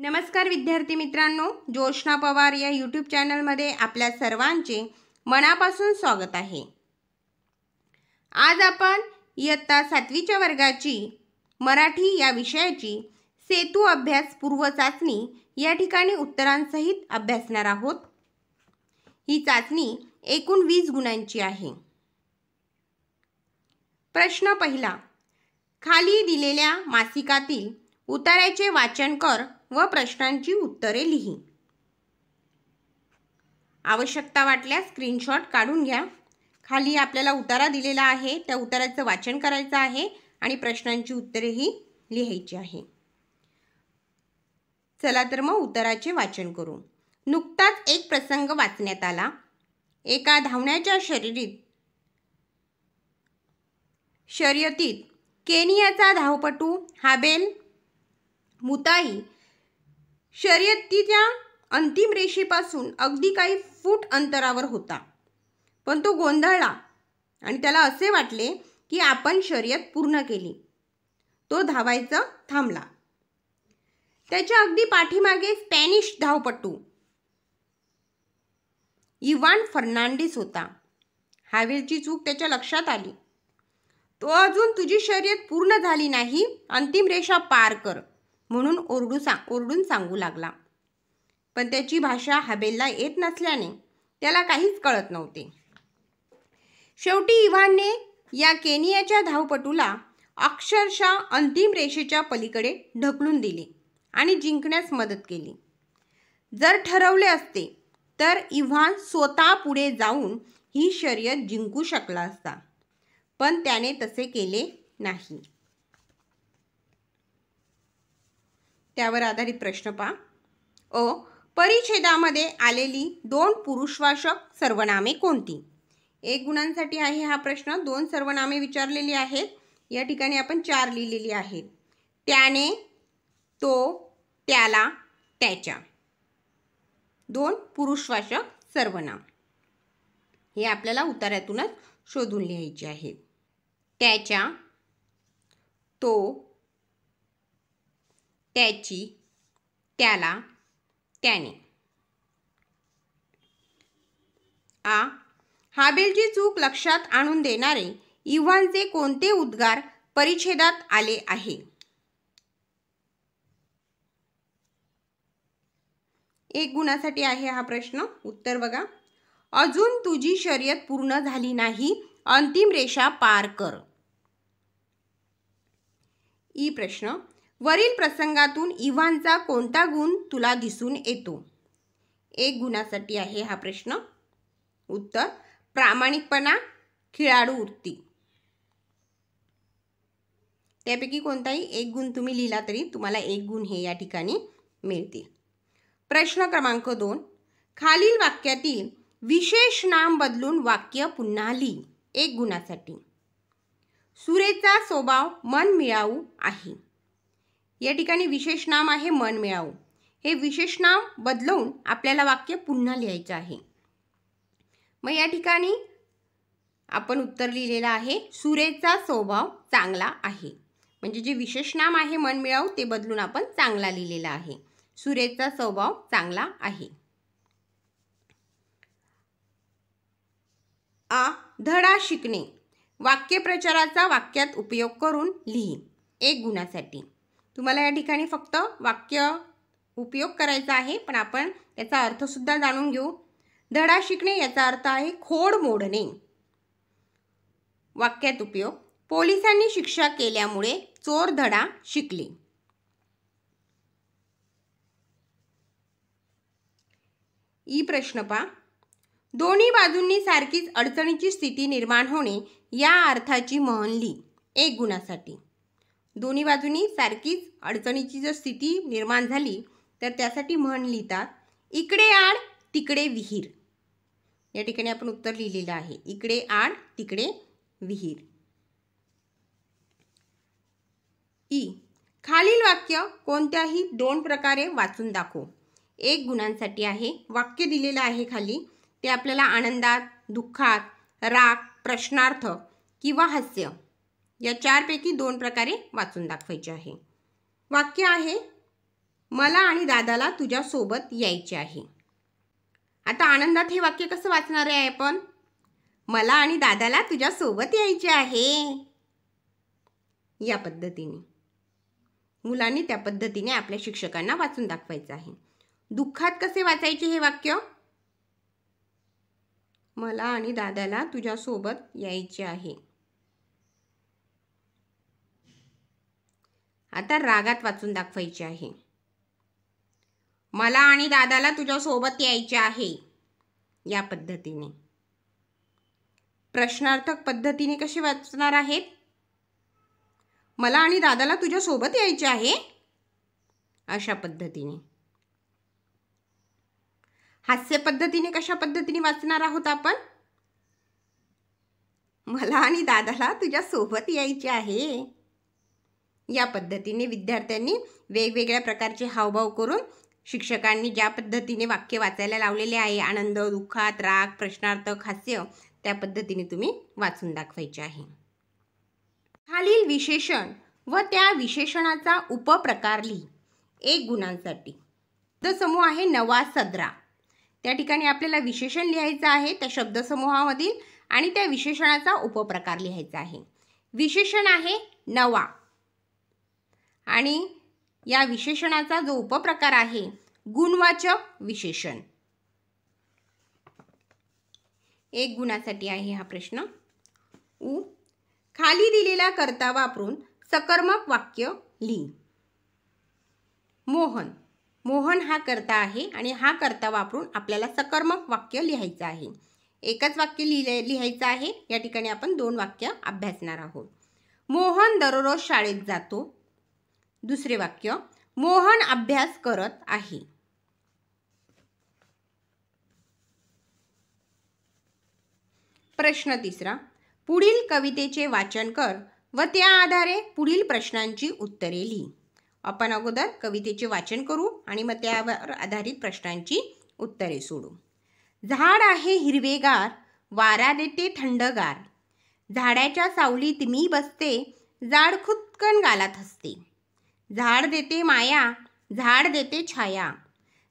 नमस्कार विद्यार्थी मित्रांनो जोशना पवार या यूट्यूब चॅनलमध्ये आपल्या सर्वांचे मनापासून स्वागत आहे आज आपण इयत्ता सातवीच्या वर्गाची मराठी या विषयाची सेतू अभ्यास पूर्व चाचणी या ठिकाणी उत्तरांसहित अभ्यासणार आहोत ही चाचणी एकूण वीस गुणांची आहे प्रश्न पहिला खाली दिलेल्या मासिकातील उताराचे वाचन कर व प्रश्नांची उत्तरे लिही आवश्यकता वाटल्यास स्क्रीनशॉट काढून घ्या खाली आपल्याला उतारा दिलेला आहे त्या उताराचं वाचन करायचं आहे आणि प्रश्नांची उत्तरेही लिहायची आहे चला तर मग उत्तराचे वाचन करू नुकताच एक प्रसंग वाचण्यात आला एका धावण्याच्या शरीरीत शर्यतीत केनियाचा धावपटू हाबेल मुताई शर्यतीच्या अंतिम रेषेपासून अगदी काही फूट अंतरावर होता पण तो गोंधळला आणि त्याला असे वाटले की आपण शर्यत पूर्ण केली तो धावायचं थांबला त्याच्या अगदी पाठीमागे स्पॅनिश धावपटू इवान फर्नांडिस होता हॅवेलची चूक त्याच्या लक्षात आली तो अजून तुझी शर्यत पूर्ण झाली नाही अंतिम रेषा पार कर म्हणून ओरडू सा ओरडून सांगू लागला पण त्याची भाषा हबेलला येत नसल्याने त्याला काहीच कळत नव्हते शेवटी इव्हानने या केनियाच्या धावपटूला अक्षरशः अंतिम रेषेच्या पलीकडे ढकलून दिले आणि जिंकण्यास मदत केली जर ठरवले असते तर इव्हान स्वतः पुढे जाऊन ही शर्यत जिंकू शकला असता पण त्याने तसे केले नाही त्यावर आधारित प्रश्न पहा अ परिच्छेदामध्ये आलेली दोन पुरुषवाचक सर्वनामे कोणती एक गुणांसाठी आहे हा प्रश्न दोन सर्वनामे विचारलेली आहेत या ठिकाणी आपण चार लिहिलेली आहेत त्याने तो त्याला त्याच्या दोन पुरुषवाचक सर्वनाम हे आपल्याला उतारातूनच शोधून लिहायचे आहे त्याच्या तो त्याची त्याला त्याने आ हाबेलची चूक लक्षात आणून देणारे इव्हानचे कोणते उद्गार परिच्छेदात आले आहे एक गुणासाठी आहे हा प्रश्न उत्तर बघा अजून तुझी शर्यत पूर्ण झाली नाही अंतिम रेषा पार कर ई प्रश्न वरील प्रसंगातून इव्हानचा कोणता गुण तुला दिसून येतो एक गुणासाठी आहे हा प्रश्न उत्तर प्रामाणिकपणा खेळाडू वृत्ती त्यापैकी कोणताही एक गुण तुम्ही लिहिला तरी तुम्हाला एक गुण हे या ठिकाणी मिळतील प्रश्न क्रमांक दोन खालील वाक्यातील विशेष नाम बदलून वाक्य पुन्हा लिही एक गुणासाठी सुरेचा स्वभाव मन मिळावू आहे या ठिकाणी विशेष नाम आहे मनमिळाऊ हे विशेष नाम बदलवून आपल्याला वाक्य पुन्हा लिहायचं आहे मग या ठिकाणी आपण उत्तर लिहिलेलं आहे सुरेचा स्वभाव चांगला आहे म्हणजे जे विशेष नाम आहे मनमिळाऊ ते बदलून आपण चांगला लिहिलेला आहे सुरेचा स्वभाव चांगला आहे आ धडा शिकणे वाक्यप्रचाराचा वाक्यात उपयोग करून लिही एक गुणासाठी तुम्हाला या ठिकाणी फक्त वाक्य उपयोग करायचा आहे पण आपण त्याचा अर्थसुद्धा जाणून घेऊ धडा शिकणे याचा अर्थ आहे खोड मोडणे वाक्यात उपयोग पोलिसांनी शिक्षा केल्यामुळे चोर धडा शिकले ई प्रश्न पा दोन्ही बाजूंनी सारखीच अडचणीची स्थिती निर्माण होणे या अर्थाची महनली एक गुणासाठी दोन्ही बाजूनी सारखीच अडचणीची जर स्थिती निर्माण झाली तर त्यासाठी म्हण लिहितात इकडे आड तिकडे विहीर या ठिकाणी आपण उत्तर लिहिलेलं आहे इकडे आड तिकडे विहीर ई खालील वाक्य कोणत्याही दोन प्रकारे वाचून दाखव एक गुणांसाठी आहे वाक्य दिलेलं आहे खाली ते आपल्याला आनंदात दुःखात राग प्रश्नार्थ किंवा हास्य या चारपैकी दोन प्रकारे वाचून दाखवायचे आहे वाक्य आहे मला आणि दादाला तुझ्यासोबत यायचे आहे आता आनंदात हे वाक्य कसं वाचणार आहे आपण मला आणि दादाला तुझ्यासोबत यायचे आहे या पद्धतीने मुलांनी त्या पद्धतीने आपल्या शिक्षकांना वाचून दाखवायचं आहे दुःखात कसे वाचायचे हे वाक्य मला आणि दादाला तुझ्यासोबत यायचे आहे आता रागात वाचून दाखवायची आहे मला आणि दादाला तुझ्यासोबत यायचे आहे या पद्धतीने प्रश्नार्थक पद्धतीने कसे वाचणार आहेत मला आणि दादाला तुझ्यासोबत यायचे आहे अशा पद्धतीने हास्य पद्धतीने कशा पद्धतीने वाचणार आहोत आपण मला आणि दादाला तुझ्यासोबत यायचे आहे या पद्धतीने विद्यार्थ्यांनी वेगवेगळ्या प्रकारचे हावभाव करून शिक्षकांनी ज्या पद्धतीने वाक्य वाचायला लावलेले आहे आनंद दुःखात राग प्रश्नार्थक हास्य त्या पद्धतीने तुम्ही वाचून दाखवायचे आहे खालील विशेषण व त्या विशेषणाचा उपप्रकार लिही एक गुणांसाठी शब्दसमूह आहे नवा सदरा त्या ठिकाणी आपल्याला विशेषण लिहायचं आहे त्या शब्दसमूहामधील आणि त्या विशेषणाचा उपप्रकार लिहायचा आहे विशेषण आहे नवा आणि या विशेषणाचा जो उपप्रकार आहे गुणवाचक विशेषण एक गुणासाठी आहे हा प्रश्न उ खाली दिलेला कर्ता वापरून सकर्मक वाक्य लिही मोहन मोहन हा कर्ता आहे आणि हा कर्ता वापरून आपल्याला सकर्मक वाक्य लिहायचं आहे एकच वाक्य लिहिले लिहायचं आहे या ठिकाणी आपण दोन वाक्य अभ्यासणार आहोत मोहन दररोज शाळेत जातो दुसरे वाक्य मोहन अभ्यास करत आहे प्रश्न तिसरा पुढील कवितेचे वाचन कर व त्या आधारे पुढील प्रश्नांची उत्तरे लिही आपण अगोदर कवितेचे वाचन करू आणि मग त्यावर आधारित प्रश्नांची उत्तरे सोडू झाड आहे हिरवेगार वारा देते थंडगार झाडाच्या सावलीत मी बसते झाड खुदकन गालात हसते झाड देते माया झाड देते छाया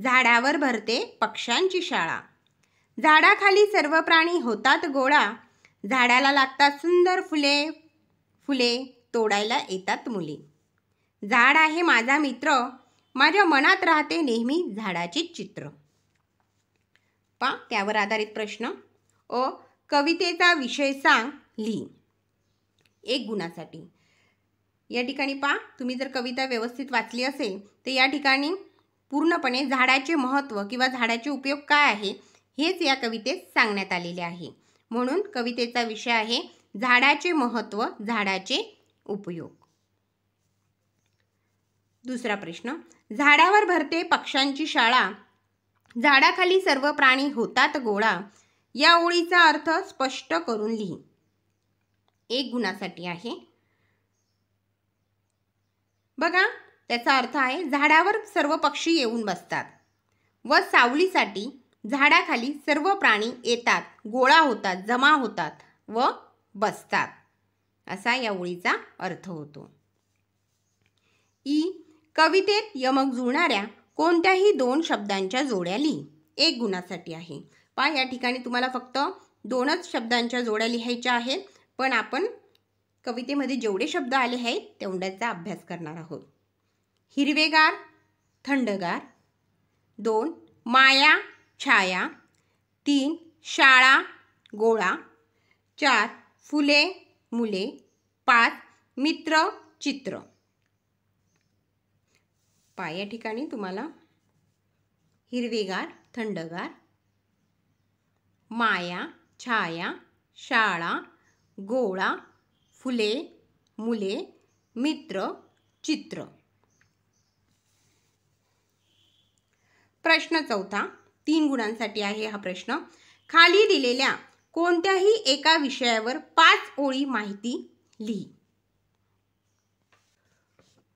झाडावर भरते पक्ष्यांची शाळा झाडाखाली सर्व प्राणी होतात गोळा झाडाला लागतात सुंदर फुले फुले तोडायला येतात मुली झाड आहे माझा मित्र माझ्या मनात राहते नेहमी झाडाची चित्र पा त्यावर आधारित प्रश्न ओ कवितेचा विषय सांग लिही एक गुणासाठी या ठिकाणी पा तुम्ही जर कविता व्यवस्थित वाचली असेल तर या ठिकाणी पूर्णपणे झाडाचे महत्त्व किंवा झाडाचे उपयोग काय आहे हेच या कवितेत सांगण्यात आलेले आहे म्हणून कवितेचा विषय आहे झाडाचे महत्त्व झाडाचे उपयोग दुसरा प्रश्न झाडावर भरते पक्ष्यांची शाळा झाडाखाली सर्व प्राणी होतात गोळा या ओळीचा अर्थ स्पष्ट करून लिही एक गुणासाठी आहे बघा त्याचा अर्थ आहे झाडावर सर्व पक्षी येऊन बसतात व सावलीसाठी झाडाखाली सर्व प्राणी येतात गोळा होतात जमा होतात व बसतात असा या ओळीचा अर्थ होतो ई कवितेत यमक जुळणाऱ्या कोणत्याही दोन शब्दांच्या जोड्या लिही एक गुणासाठी आहे पहा या ठिकाणी तुम्हाला फक्त दोनच शब्दांच्या जोड्या लिहायच्या आहेत पण आपण कवितेमध्ये जेवढे शब्द आले आहेत तेवढ्याचा अभ्यास करणार आहोत हिरवेगार थंडगार दोन माया छाया तीन शाळा गोळा चार फुले मुले पाच मित्र चित्र पाय या ठिकाणी तुम्हाला हिरवेगार थंडगार माया छाया शाळा गोळा फुले मुले मित्र चित्र प्रश्न चौथा तीन गुणांसाठी आहे हा प्रश्न खाली दिलेल्या कोणत्याही एका विषयावर पाच ओळी माहिती लिही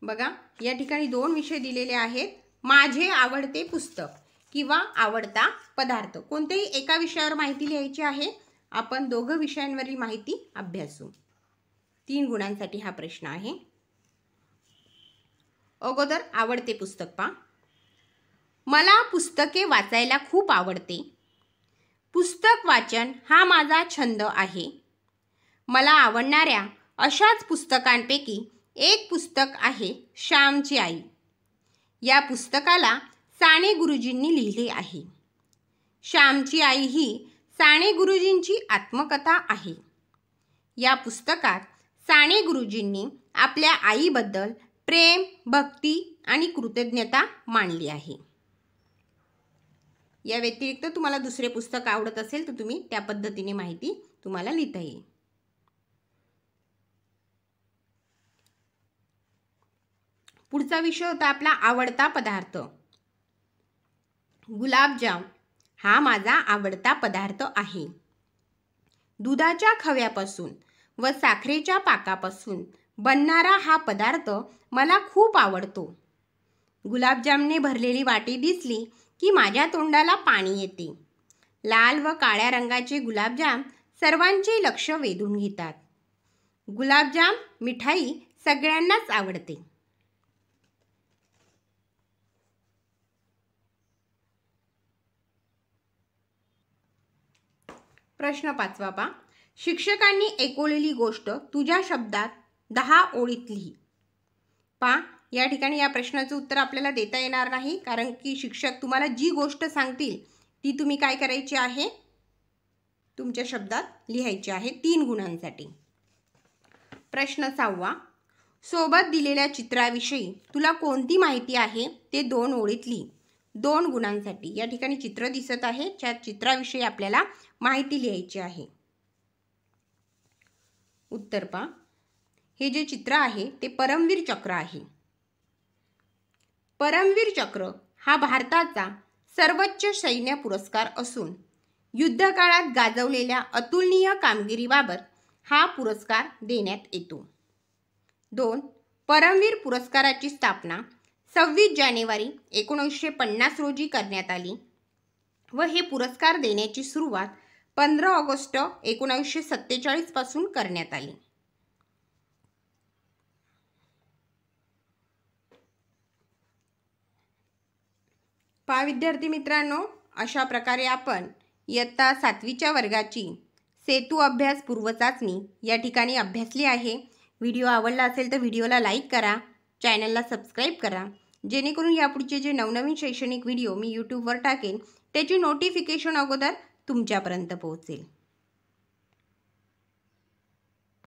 बघा या ठिकाणी दोन विषय दिलेले आहेत माझे आवडते पुस्तक किंवा आवडता पदार्थ कोणत्याही एका विषयावर माहिती लिहायची आहे आपण दोघं विषयांवरील माहिती अभ्यासू तीन गुणांसाठी हा प्रश्न आहे अगोदर आवडते पुस्तक पा मला पुस्तके वाचायला खूप आवडते पुस्तक वाचन हा माझा छंद आहे मला आवडणाऱ्या अशाच पुस्तकांपैकी एक पुस्तक आहे श्यामची आई या पुस्तकाला साने गुरुजींनी लिहिले आहे श्यामची आई ही साने गुरुजींची आत्मकथा आहे या पुस्तकात साने गुरुजींनी आपल्या आईबद्दल प्रेम भक्ती आणि कृतज्ञता मांडली आहे या व्यतिरिक्त तुम्हाला दुसरे पुस्तक आवडत असेल तर तुम्ही त्या पद्धतीने माहिती तुम्हाला लिहिता येईल पुढचा विषय होता आपला आवडता पदार्थ गुलाबजाम हा माझा आवडता पदार्थ आहे दुधाच्या खव्यापासून व साखरेच्या पाकापासून बनणारा हा पदार्थ मला खूप आवडतो गुलाबजामने भरलेली वाटी दिसली की माझ्या तोंडाला पाणी येते लाल व काळ्या रंगाचे गुलाबजाम सर्वांचे लक्ष वेधून घेतात गुलाबजाम मिठाई सगळ्यांनाच आवडते प्रश्न पाचवा पा शिक्षकांनी ऐकवलेली गोष्ट तुझ्या शब्दात दहा ओळीत लिही पा या ठिकाणी या प्रश्नाचं उत्तर आपल्याला देता येणार नाही कारण की शिक्षक तुम्हाला जी गोष्ट सांगतील ती तुम्ही काय करायची आहे तुमच्या शब्दात लिहायची आहे तीन गुणांसाठी प्रश्न सहावा सोबत दिलेल्या चित्राविषयी तुला कोणती माहिती आहे ते दोन ओळीत लिही दोन गुणांसाठी या ठिकाणी चित्र दिसत आहे त्या चित्राविषयी आपल्याला माहिती लिहायची आहे उत्तर पा हे जे चित्र आहे ते परमवीर चक्र आहे परमवीर चक्र हा भारताचा सर्वोच्च सैन्य पुरस्कार असून युद्धकाळात गाजवलेल्या अतुलनीय कामगिरीबाबत हा पुरस्कार देण्यात येतो दोन परमवीर पुरस्काराची स्थापना सव्वीस जानेवारी एकोणीसशे पन्नास रोजी करण्यात आली व हे पुरस्कार देण्याची सुरुवात पंधरा ऑगस्ट एकोणावीसशे सत्तेचाळीसपासून करण्यात आली पा विद्यार्थी मित्रांनो अशा प्रकारे आपण इयत्ता सातवीच्या वर्गाची सेतू अभ्यास पूर्व चाचणी या ठिकाणी अभ्यासली आहे व्हिडिओ आवडला असेल तर व्हिडिओला लाईक करा चॅनलला सबस्क्राईब करा जेणेकरून यापुढचे जे नवनवीन शैक्षणिक व्हिडिओ मी यूट्यूबवर टाकेन त्याची नोटिफिकेशन अगोदर तुमच्यापर्यंत पोहोचेल